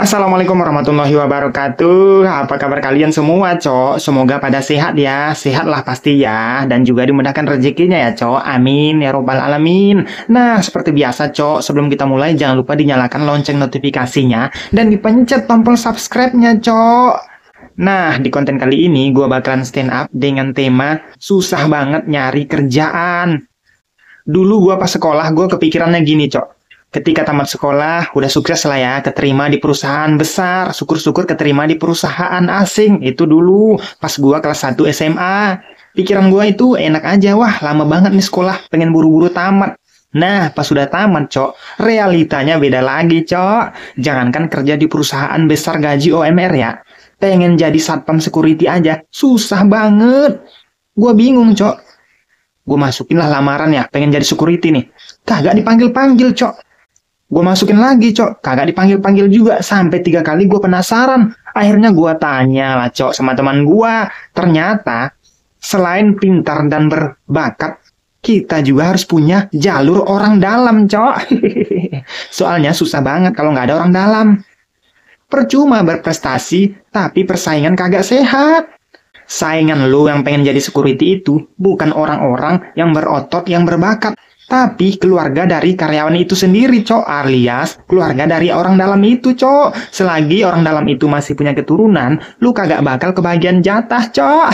Assalamualaikum warahmatullahi wabarakatuh. Apa kabar kalian semua, Cok? Semoga pada sehat ya. Sehatlah pasti ya dan juga dimudahkan rezekinya ya, Cok. Amin ya robbal alamin. Nah, seperti biasa, Cok, sebelum kita mulai jangan lupa dinyalakan lonceng notifikasinya dan dipencet tombol subscribe-nya, Cok. Nah, di konten kali ini gue bakalan stand up dengan tema susah banget nyari kerjaan. Dulu gue pas sekolah, gue kepikirannya gini, Cok ketika tamat sekolah udah sukses lah ya keterima di perusahaan besar syukur-syukur keterima di perusahaan asing itu dulu pas gua kelas 1 SMA pikiran gua itu enak aja wah lama banget nih sekolah pengen buru-buru tamat Nah, pas sudah tamat, Cok, realitanya beda lagi, Cok. Jangankan kerja di perusahaan besar gaji OMR ya. Pengen jadi satpam security aja, susah banget. Gua bingung, Cok. Gue masukin lah lamaran ya, pengen jadi security nih. Kagak dipanggil-panggil, Cok. Gue masukin lagi, Cok. Kagak dipanggil-panggil juga. Sampai tiga kali gue penasaran. Akhirnya gue tanya lah, Cok, sama teman gue. Ternyata, selain pintar dan berbakat, kita juga harus punya jalur orang dalam, Cok. Soalnya susah banget kalau nggak ada orang dalam. Percuma berprestasi, tapi persaingan kagak sehat. Saingan lo yang pengen jadi security itu bukan orang-orang yang berotot yang berbakat, tapi keluarga dari karyawan itu sendiri, cok. Alias keluarga dari orang dalam itu, cok. Selagi orang dalam itu masih punya keturunan, lu kagak bakal kebagian jatah, cok.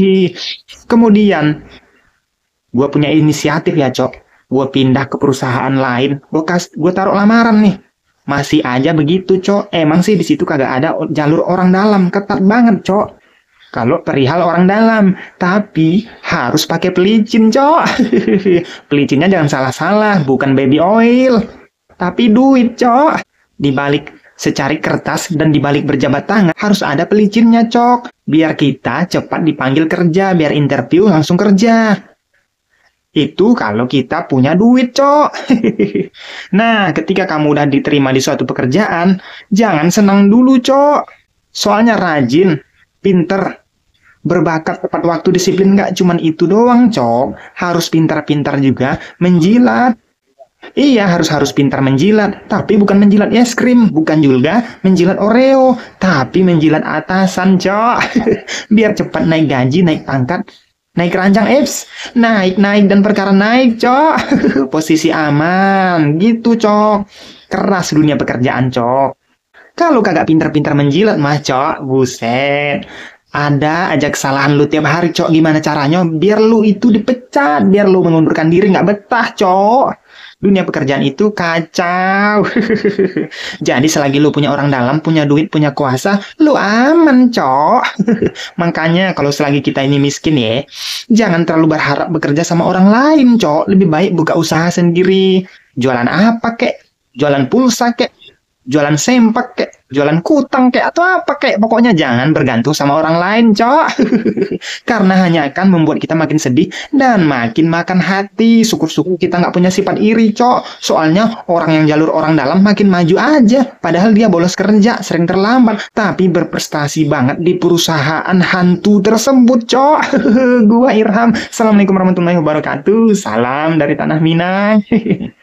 Kemudian, gue punya inisiatif ya, cok. Gue pindah ke perusahaan lain. Gue kas, gue taruh lamaran nih. Masih aja begitu, cok. Emang sih di situ kagak ada jalur orang dalam, ketat banget, cok. Kalau perihal orang dalam, tapi harus pakai pelicin, cok. Pelicinnya jangan salah-salah, bukan baby oil, tapi duit, cok. Di balik secari kertas dan di balik berjabat tangan harus ada pelicinnya, cok. Biar kita cepat dipanggil kerja, biar interview langsung kerja. Itu kalau kita punya duit, cok. nah, ketika kamu udah diterima di suatu pekerjaan, jangan senang dulu, cok. Soalnya rajin, pinter, berbakat tepat waktu disiplin nggak cuman itu doang cok harus pintar-pintar juga menjilat Iya harus harus pintar menjilat, tapi bukan menjilat es krim, bukan juga menjilat Oreo, tapi menjilat atasan cok. Biar cepat naik gaji, naik pangkat, naik ranjang eps, naik naik dan perkara naik cok. Posisi aman, gitu cok. Keras dunia pekerjaan cok. Kalau kagak pinter-pinter menjilat mah, Cok, buset. Ada aja kesalahan lu tiap hari, Cok. Gimana caranya biar lu itu dipecat, biar lu mengundurkan diri nggak betah, Cok dunia pekerjaan itu kacau. Jadi selagi lu punya orang dalam, punya duit, punya kuasa, lu aman, cok. Makanya kalau selagi kita ini miskin ya, jangan terlalu berharap bekerja sama orang lain, cok. Lebih baik buka usaha sendiri. Jualan apa, kek? Jualan pulsa, kek? jualan sempak kayak jualan kutang kayak atau apa kayak pokoknya jangan bergantung sama orang lain cok karena hanya akan membuat kita makin sedih dan makin makan hati syukur-syukur kita nggak punya sifat iri cok soalnya orang yang jalur orang dalam makin maju aja padahal dia bolos kerja sering terlambat tapi berprestasi banget di perusahaan hantu tersebut cok gua Irham assalamualaikum warahmatullahi wabarakatuh salam dari tanah Minang